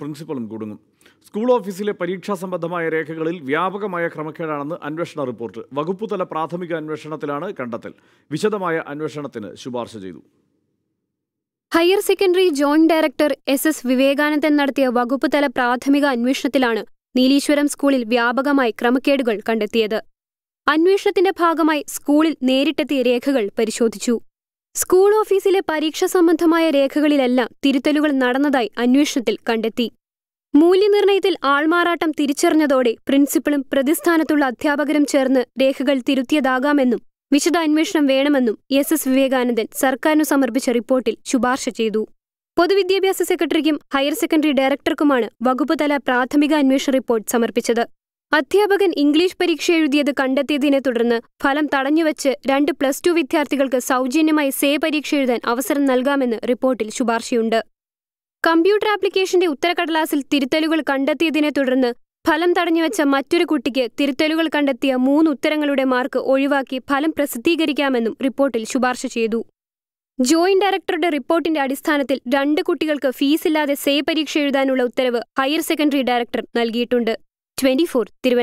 പ്രിൻസിപ്പളും കുടുങ്ങും സ്കൂൾ ഓഫീസിലെ പരീക്ഷാ സംബന്ധമായ രേഖകളിൽ വ്യാപകമായ ക്രമക്കേടാണെന്ന് അന്വേഷണ റിപ്പോർട്ട് വകുപ്പുതല പ്രാഥമിക അന്വേഷണത്തിലാണ് കണ്ടെത്തൽ വിശദമായ അന്വേഷണത്തിന് ശുപാർശ ചെയ്തു higher secondary joint director S S Vivekanandan നടത്തിയ വകുപ്പുതല പ്രാഥമിക അന്വേഷണത്തിലാണ് നീലീശ്വരം സ്കൂളിൽ വ്യാപകമായി ക്രമക്കേടുകൾ കണ്ടെത്തിയത് അന്വേഷണത്തിന്റെ ഭാഗമായി സ്കൂളിൽ നേരിട്ടെത്തിയ രേഖകൾ പരിശോധിച്ചു സ്കൂൾ ഓഫീസിലെ പരീക്ഷ സംബന്ധമായ രേഖകളിലെല്ലാം തിരുത്തലുകൾ നടന്നതായി അന്വേഷണത്തിൽ കണ്ടെത്തി മൂല്യനിർണയത്തിൽ ആൾമാറാട്ടം തിരിച്ചറിഞ്ഞതോടെ പ്രിൻസിപ്പളും പ്രതിസ്ഥാനത്തുള്ള അധ്യാപകരും ചേർന്ന് രേഖകൾ തിരുത്തിയതാകാമെന്നും വിശദാന്വേഷണം വേണമെന്നും എസ് എസ് വിവേകാനന്ദൻ സർക്കാരിനു സമർപ്പിച്ച റിപ്പോർട്ടിൽ ശുപാർശ ചെയ്തു പൊതുവിദ്യാഭ്യാസ സെക്രട്ടറിക്കും ഹയർ സെക്കൻഡറി ഡയറക്ടർക്കുമാണ് വകുപ്പുതല പ്രാഥമിക അന്വേഷണ റിപ്പോർട്ട് സമർപ്പിച്ചത് അധ്യാപകൻ ഇംഗ്ലീഷ് പരീക്ഷ എഴുതിയത് കണ്ടെത്തിയതിനെ തുടർന്ന് ഫലം തടഞ്ഞുവച്ച് രണ്ട് പ്ലസ് ടു വിദ്യാർത്ഥികൾക്ക് സൗജന്യമായി സേ പരീക്ഷ എഴുതാൻ അവസരം നൽകാമെന്ന് റിപ്പോർട്ടിൽ ശുപാർശയുണ്ട് കമ്പ്യൂട്ടർ ആപ്ലിക്കേഷന്റെ ഉത്തരക്കടലാസിൽ തിരുത്തലുകൾ കണ്ടെത്തിയതിനെ തുടർന്ന് ഫലം തടഞ്ഞുവച്ച മറ്റൊരു കുട്ടിക്ക് തിരുത്തലുകൾ കണ്ടെത്തിയ മൂന്ന് ഉത്തരങ്ങളുടെ മാർക്ക് ഒഴിവാക്കി ഫലം പ്രസിദ്ധീകരിക്കാമെന്നും റിപ്പോർട്ടിൽ ശുപാർശ ചെയ്തു ജോയിന്റ് ഡയറക്ടറുടെ റിപ്പോർട്ടിന്റെ അടിസ്ഥാനത്തിൽ രണ്ട് കുട്ടികൾക്ക് ഫീസില്ലാതെ സേ പരീക്ഷ എഴുതാനുള്ള ഉത്തരവ് ഹയർ സെക്കൻഡറി ഡയറക്ടർ നൽകിയിട്ടുണ്ട് 24